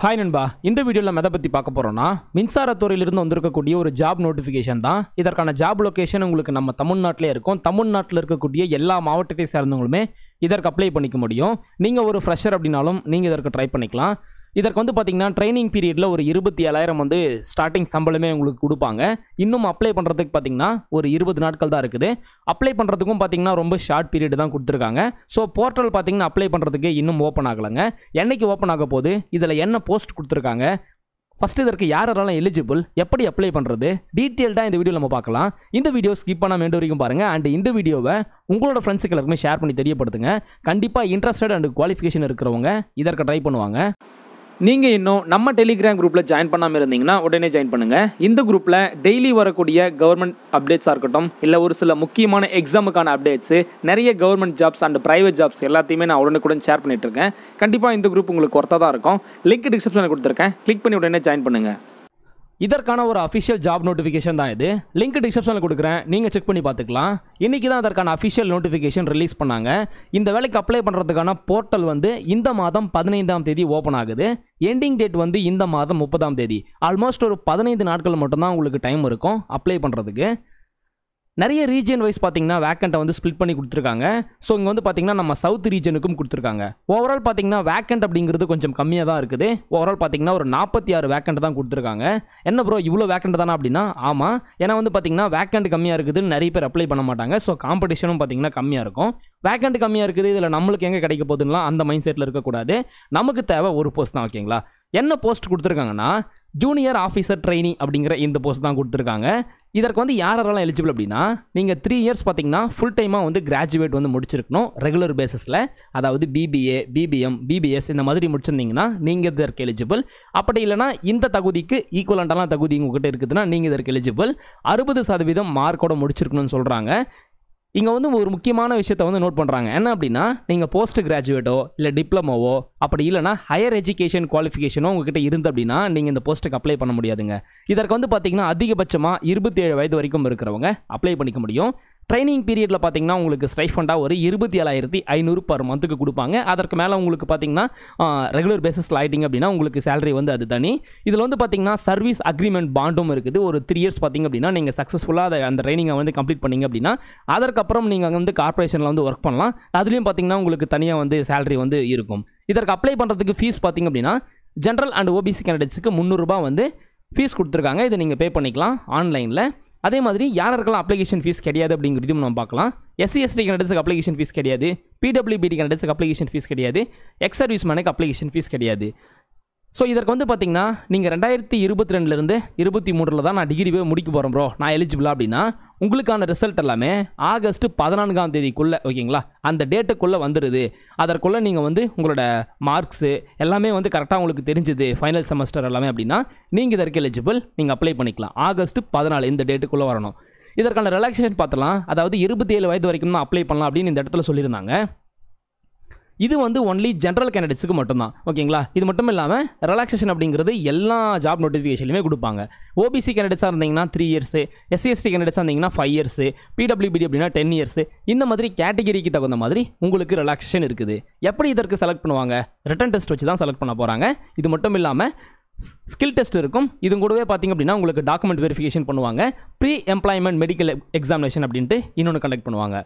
hi நண்பா இந்த வீடியோவில் நம்ம எதை பற்றி பார்க்க போகிறோன்னா மின்சாரத்துறையிலிருந்து வந்திருக்கக்கூடிய ஒரு ஜாப் நோட்டிஃபிகேஷன் தான் இதற்கான ஜாப் லொக்கேஷன் உங்களுக்கு நம்ம தமிழ்நாட்டிலே இருக்கும் தமிழ்நாட்டில் இருக்கக்கூடிய எல்லா மாவட்டத்தை சேர்ந்தவங்களுமே இதற்கு அப்ளை பண்ணிக்க முடியும் நீங்கள் ஒரு ஃப்ரெஷர் அப்படின்னாலும் நீங்கள் இதற்கு ட்ரை பண்ணிக்கலாம் இதற்கு வந்து பார்த்திங்கன்னா ட்ரைனிங் பீரியடில் ஒரு இருபத்தி ஏழாயிரம் வந்து ஸ்டார்டிங் சம்பளமே உங்களுக்கு கொடுப்பாங்க இன்னும் அப்ளை பண்ணுறதுக்கு பார்த்திங்கன்னா ஒரு இருபது நாட்கள் தான் இருக்குது அப்ளை பண்ணுறதுக்கும் பார்த்திங்கன்னா ரொம்ப ஷார்ட் பீரியட் தான் கொடுத்துருக்காங்க ஸோ போர்ட்டல் பார்த்திங்கன்னா அப்ளை பண்ணுறதுக்கு இன்னும் ஓப்பன் ஆகலைங்க என்றைக்கு ஓப்பன் ஆக போகுது இதில் என்ன போஸ்ட் கொடுத்துருக்காங்க ஃபஸ்ட்டு இதற்கு யாரெல்லாம் எலிஜிபிள் எப்படி அப்ளை பண்ணுறது டீட்டெயில்டாக இந்த வீடியோ நம்ம பார்க்கலாம் இந்த வீடியோ ஸ்கிப் பண்ணால் எண்டு வரைக்கும் பாருங்கள் அண்ட் இந்த வீடியோவை உங்களோட ஃப்ரெண்ட்ஸுக்கு எல்லாருக்குமே ஷேர் பண்ணி தெரியப்படுத்துங்க கண்டிப்பாக இன்ட்ரெஸ்டட் அண்ட் குவாலிஃபிகேஷன் இருக்கிறவங்க இதற்கு ட்ரை பண்ணுவாங்க நீங்கள் இன்னும் நம்ம டெலிகிராம் குரூப்பில் ஜாயின் பண்ணாமல் இருந்தீங்கன்னா உடனே ஜாயின் பண்ணுங்கள் இந்த குரூப்பில் டெய்லி வரக்கூடிய கவர்மெண்ட் அப்டேட்ஸாக இருக்கட்டும் இல்லை ஒரு சில முக்கியமான எக்ஸாமுக்கான அப்டேட்ஸு நிறைய government jobs and private jobs எல்லாத்தையுமே நான் உடனுக்குடன் ஷேர் பண்ணிகிட்ருக்கேன் கண்டிப்பாக இந்த குரூப் உங்களுக்கு ஒர்த்தாக தான் இருக்கும் லிங்க் டிஸ்கிரிப்ஷனில் கொடுத்துருக்கேன் கிளிக் பண்ணி உடனே ஜாயின் பண்ணுங்கள் இதற்கான ஒரு அஃபிஷியல் ஜாப் நோட்டிஃபிகேஷன் தான் இது லிங்க் டிஸ்கிரிப்ஷனில் கொடுக்குறேன் நீங்கள் செக் பண்ணி பார்த்துக்கலாம் இன்றைக்கி தான் அதற்கான அஃபிஷியல் நோட்டிஃபிகேஷன் ரிலீஸ் பண்ணாங்க இந்த வேலைக்கு அப்ளை பண்ணுறதுக்கான போர்ட்டல் வந்து இந்த மாதம் பதினைந்தாம் தேதி ஓப்பன் ஆகுது எண்டிங் டேட் வந்து இந்த மாதம் முப்பதாம் தேதி ஆல்மோஸ்ட் ஒரு பதினைந்து நாட்கள் மட்டும்தான் உங்களுக்கு டைம் இருக்கும் அப்ளை பண்ணுறதுக்கு நிறைய ரீஜியன் வைஸ் பார்த்தீங்கன்னா வேக்கண்ட்டை வந்து ஸ்பிளிட் பண்ணி கொடுத்துருக்காங்க ஸோ இங்கே வந்து பார்த்தீங்கன்னா நம்ம சவுத் ரீஜனுக்கும் கொடுத்துருக்காங்க ஓவரால் பார்த்தீங்கன்னா வேக்கண்ட் அப்படிங்கிறது கொஞ்சம் கம்மியாக தான் இருக்குது ஓவரால் பார்த்தீங்கன்னா ஒரு நாற்பத்தி ஆறு வேக்கண்ட் தான் கொடுத்துருக்காங்க என்ன ப்ரோ இவ்வளோ வேக்கண்ட் தானே அப்படின்னா ஆமாம் ஏன்னா வந்து பார்த்தீங்கன்னா வேக்கண்ட் கம்மியாக இருக்குதுன்னு நிறைய பேர் அப்ளை பண்ண மாட்டாங்க ஸோ காம்படிஷனும் பார்த்தீங்கன்னா கம்மியாக இருக்கும் வேக்கண்ட் கம்மியாக இருக்குது இதில் நம்மளுக்கு எங்கே கிடைக்க போகுதுன்னா அந்த மைண்ட் செட்டில் இருக்கக்கூடாது நமக்கு தேவை ஒரு போஸ்ட் தான் ஓகேங்களா என்ன போஸ்ட் கொடுத்துருக்காங்கன்னா ஜூனியர் ஆஃபீஸர் ட்ரைனி அப்படிங்கிற இந்த போஸ்ட் தான் கொடுத்துருக்காங்க இதற்கு வந்து யார் யாரெல்லாம் எலிஜிபிள் அப்படின்னா நீங்கள் த்ரீ இயர்ஸ் பார்த்தீங்கன்னா ஃபுல் டைமாக வந்து கிராஜுவேட் வந்து முடிச்சிருக்கணும் ரெகுலர் பேசிஸில் அதாவது பிபிஏ பிபிஎம் பிபிஎஸ் இந்த மாதிரி முடிச்சிருந்தீங்கன்னா நீங்கள் இதற்கு எலிஜிபிள் அப்படி இல்லைனா இந்த தகுதிக்கு ஈக்குவலண்டெல்லாம் தகுதி உங்கள்கிட்ட இருக்குதுன்னா நீங்கள் இதற்கு எலிஜிபிள் அறுபது சதவீதம் மார்க்கோட முடிச்சிருக்கணும்னு சொல்கிறாங்க இங்கே வந்து ஒரு முக்கியமான விஷயத்தை வந்து நோட் பண்ணுறாங்க என்ன அப்படின்னா நீங்கள் போஸ்ட் கிராஜுவேட்டோ இல்லை டிப்ளமோவோ அப்படி இல்லைனா ஹையர் எஜுகேஷன் குவாலிஃபிகேஷனோ உங்ககிட்ட இருந்து அப்படின்னா நீங்கள் இந்த போஸ்ட்டுக்கு அப்ளை பண்ண முடியாதுங்க இதற்கு வந்து பார்த்தீங்கன்னா அதிகபட்சமாக இருபத்தி ஏழு வயது வரைக்கும் இருக்கிறவங்க அப்ளை பண்ணிக்க முடியும் ட்ரைனிங் பீரியடில் பார்த்தீங்கன்னா உங்களுக்கு ஸ்டைஃபண்டாக ஒரு இருபத்தி ஏழாயிரத்தி ஐநூறு பர் மந்த்துக்கு கொடுப்பாங்க அதற்கு மேலே உங்களுக்கு பார்த்தீங்கன்னா ரெகுலர் பேசிஸ் ஆகிட்டிங்க அப்படின்னா உங்களுக்கு சேலரி வந்து அது தனி இதில் வந்து பார்த்தீங்கன்னா சர்வீஸ் அக்ரிமெண்ட் பாண்டும் இருக்குது ஒரு த்ரீ இயர்ஸ் பார்த்திங்க அப்படின்னா நீங்கள் சக்ஸஸ்ஃபுல்லாக அதை அந்த ட்ரைனிங்கை வந்து கம்ப்ளீட் பண்ணிங்க அப்படின்னா அதற்கப்புறம் நீங்கள் வந்து கார்ப்பரேஷனில் வந்து ஒர்க் பண்ணலாம் அதுலேயும் பார்த்தீங்கன்னா உங்களுக்கு தனியாக வந்து சேலரி வந்து இருக்கும் இதற்கு அப்ளை பண்ணுறதுக்கு ஃபீஸ் பார்த்திங்க அப்படின்னா ஜென்ரல் அண்ட் ஓபிசி கேண்டிடேட்ஸுக்கு முந்நூறுரூபா வந்து ஃபீஸ் கொடுத்துருக்காங்க இதை நீங்கள் பே பண்ணிக்கலாம் ஆன்லைனில் அதே மாதிரி யாருக்கெல்லாம் அப்ளிகேஷன் ஃபீஸ் கிடையாது அப்படிங்கிறதும் நம்ம பார்க்கலாம் எஸ்சி எஸ்டி கேண்டிடேட்ஸுக்கு அப்ளிகேஷன் ஃபீஸ் கிடையாது பிடபிள்யூபிடி கேண்டிடேட்ஸுக்கு அப்ளிகேஷன் ஃபீஸ் கிடையாது எக்ஸ் சர்வீஸ் மேனுக்கு அப்ளிகேஷன் ஃபீஸ் கிடையாது ஸோ இதற்கு வந்து பார்த்தீங்கன்னா நீங்கள் ரெண்டாயிரத்தி இருபத்தி ரெண்டுலேருந்து இருபத்தி மூணில் தான் நான் டிகிரி போய் முடிக்க போகிறேன் ப்ரோ நான் எலிஜிபிளா அப்படின்னா உங்களுக்கான ரிசல்ட் எல்லாமே ஆகஸ்ட் பதினான்காம் தேதிக்குள்ளே ஓகேங்களா அந்த டேட்டுக்குள்ளே வந்துடுது அதற்குள்ளே நீங்கள் வந்து உங்களோட மார்க்ஸு எல்லாமே வந்து கரெக்டாக உங்களுக்கு தெரிஞ்சுது ஃபைனல் செமஸ்டர் எல்லாமே அப்படின்னா நீங்கள் இதற்கு எலிஜிபிள் நீங்கள் அப்ளை பண்ணிக்கலாம் ஆகஸ்ட் பதினாலு இந்த டேட்டுக்குள்ளே வரணும் இதற்கான ரிலாக்ஸேஷன் பார்த்தலாம் அதாவது இருபத்தி ஏழு வயது வரைக்கும் தான் அப்ளை பண்ணலாம் அப்படின்னு இந்த இடத்துல சொல்லியிருந்தாங்க இது வந்து ஒன்லி ஜென்ரல் கேண்டிடேட்ஸுக்கு மட்டும்தான் ஓகேங்களா இது மட்டும் இல்லாமல் ரிலாக்ஸேஷன் அப்படிங்கிறது எல்லா ஜாப் நோட்டிஃபிகேஷன்லையுமே கொடுப்பாங்க ஓபிசி கேண்டிடேட்ஸாக இருந்தீங்கன்னா த்ரீ இயர்ஸு எஸ்சிஎஸ்டி கேண்டிடேட்ஸாக இருந்தீங்கன்னா ஃபைவ் இயர்ஸு பிடபிள்யூபிடி அப்படின்னா டென் இயர்ஸ் இந்த மாதிரி கேட்டகிரிக்கு தகுந்த மாதிரி உங்களுக்கு ரிலாக்ஸேஷன் இருக்குது எப்படி இதற்கு செலக்ட் பண்ணுவாங்க ரிட்டன் டெஸ்ட் வச்சு தான் செலக்ட் பண்ண போகிறாங்க இது மட்டும் இல்லாமல் ஸ்கில் டெஸ்ட் இருக்கும் இது கூடவே பார்த்திங்க அப்படின்னா உங்களுக்கு டாக்குமெண்ட் வெரிஃபிகேஷன் பண்ணுவாங்க ப்ரீ எம்ப்ளாய்மெண்ட் மெடிக்கல் எக்ஸாமினேஷன் அப்படின்ட்டு இன்னொன்று கண்டக்ட் பண்ணுவாங்க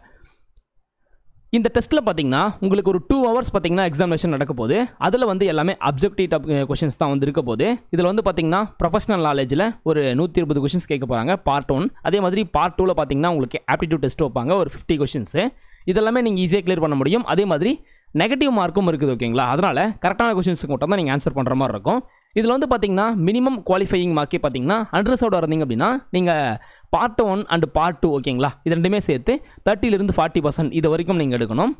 இந்த டெஸ்ட்டில் பார்த்தீங்கன்னா உங்களுக்கு ஒரு டூ ஹவர்ஸ் பார்த்தீங்கன்னா எக்ஸாமினேஷன் நடக்க போகுது அதில் வந்து எல்லாமே அப்ஜெக்டிவ் கொஷின்ஸ் தான் வந்து இருக்க போகுது இதில் வந்து பார்த்தீங்கன்னா ப்ரொஃபஷனல் நாலேஜில் ஒரு நூற்றி இருபது கொஷின்ஸ் கேட்க போகிறாங்க பார்ட் ஒன் அதே மாதிரி பார்ட் டூவில் பார்த்தீங்கன்னா உங்களுக்கு ஆப்டிடியூட் டெஸ்ட் வைப்பாங்க ஒரு ஃபிஃப்டி கொஷின்ஸு இதெல்லாமே நீங்கள் ஈஸியாக கிளியர் பண்ண முடியும் அதே மாதிரி நெகட்டிவ் மார்க்கும் இருக்குது ஓகேங்களா அதனால் கரெக்டான கொஷின்ஸுக்கு மட்டும் தான் நீங்கள் ஆன்சர் பண்ணுற மாதிரி இருக்கும் இதில் வந்து பார்த்தீங்கன்னா மினிமம் குவாலிஃபையிங் மார்க்கே பார்த்தீங்கன்னா அன்ரிசர்வ்டாக இருந்தீங்க அப்படின்னா நீங்கள் part one and part two ஓகேங்களா இது ரெண்டுமே சேர்த்து தேர்ட்டிலிருந்து ஃபார்ட்டி பர்சன்ட் இது வரைக்கும் நீங்கள் எடுக்கணும்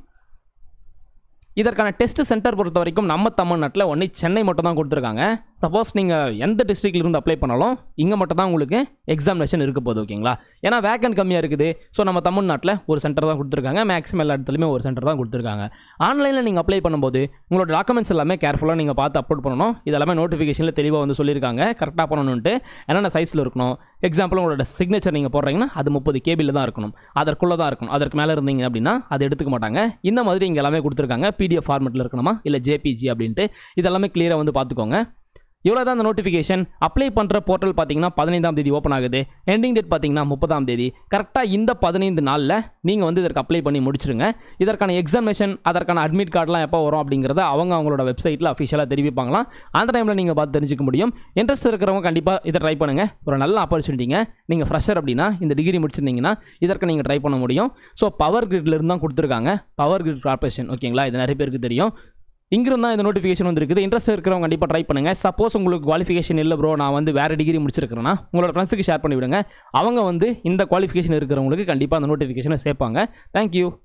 இதற்கான டெஸ்ட் சென்டர் பொறுத்த வரைக்கும் நம்ம தமிழ்நாட்டில் ஒன்று சென்னை மட்டும் தான் கொடுத்துருக்காங்க சப்போஸ் நீங்கள் எந்த டிஸ்ட்ரிக்ட்லேருந்து அப்ளை பண்ணாலும் இங்கே மட்டும் தான் உங்களுக்கு எக்ஸாமினேஷன் இருக்க போகுது ஓகேங்களா ஏன்னா வேக்கன் கம்மியாக இருக்குது ஸோ நம்ம தமிழ்நாட்டில் ஒரு சென்டர் தான் கொடுத்துருக்காங்க மேக்ஸிமம் எல்லா இடத்துலையுமே ஒரு சென்டர் தான் கொடுத்துருக்காங்க ஆன்லைனில் நீங்கள் அப்ளை பண்ணும்போது உங்களோட டாக்குமெண்ட்ஸ் எல்லாமே கேர்ஃபுல்லாக நீங்கள் பார்த்து அப்லோட் பண்ணணும் இதெல்லாமே நோட்டிஃபிகேஷனில் தெளிவாக வந்து சொல்லியிருக்காங்க கரெக்டாக பண்ணணுன்ட்டு என்னென்ன சைஸில் இருக்கணும் எக்ஸாம்பிள் உங்களோட சிக்னேச்சர் நீங்கள் போடுறீங்கன்னா அது முப்பது கேபிள் தான் இருக்கணும் அதற்குள்ளே தான் இருக்கணும் அதற்கு மேலே இருந்தீங்க அப்படின்னா அது எடுத்துக்க மாட்டாங்க இந்த மாதிரி இங்கே எல்லாமே கொடுத்துருக்காங்க பிடிஎஃப் ஃபார்மெட்டில் இருக்கணுமா இல்லை ஜேபிஜி அப்படின்ட்டு இதெல்லாமே கிளியராக வந்து பார்த்துக்கோங்க இவ்வளோ தான் அந்த நோட்டிஃபிகேஷன் அப்ளை பண்ணுற போர்ட்டல் பார்த்தீங்கன்னா பதினைந்தாம் தேதி ஓப்பன் ஆகுது எண்டிங் டேட் பார்த்தீங்கன்னா முப்பதாம் தேதி கரெக்டாக இந்த பதினைந்து நாளில் நீங்கள் வந்து இதற்கு அப்ளை பண்ணி முடிச்சிருங்க இதற்கான எக்ஸாமினேஷன் அதற்கான அட்மிட் கார்டெலாம் எப்போ வரும் அப்படிங்கிறத அவங்க அவங்களோட வெப்சைட்டில் அஃபிஷியலாக தெரிவிப்பாங்களாம் அந்த டைமில் நீங்கள் பார்த்து தெரிஞ்சிக்க முடியும் இன்ட்ரெஸ்ட் இருக்கிறவங்க கண்டிப்பாக இதை ட்ரை பண்ணுங்கள் ஒரு நல்ல ஆப்பர்ச்சுனிட்டிங்க நீங்கள் ஃப்ரெஷர் அப்படின்னா இந்த டிகிரி முடிச்சிருந்தீங்கன்னா இதற்கு நீங்கள் ட்ரை பண்ண முடியும் ஸோ பவர் கிரிட்லேருந்து தான் கொடுத்துருக்காங்க பவர் கிரிட் கார்பரேஷன் ஓகேங்களா இது நிறைய பேருக்கு தெரியும் இங்கிருந்து தான் இந்த நோட்டிஃபிகேஷன் வந்துருக்குது இன்ட்ரெஸ்ட் இருக்கிறவங்க கண்டிப்பாக ட்ரை பண்ணுங்கள் சப்போஸ் உங்களுக்கு குவாலிஃபிகேஷன் இல்லை ப்ரோ நான் வந்து வேறு டிகிரி முடிச்சிருக்கிறேன்னா உங்களோட ஃப்ரெண்ட்ஸுக்கு ஷேர் பண்ணிவிடுங்க அவங்க வந்து இந்த குவாலிஃபிகேஷன் இருக்கிறவங்களுக்கு கண்டிப்பாக அந்த நோட்டிஃபிகேஷனை சேர்ப்பாங்க தேங்க்யூ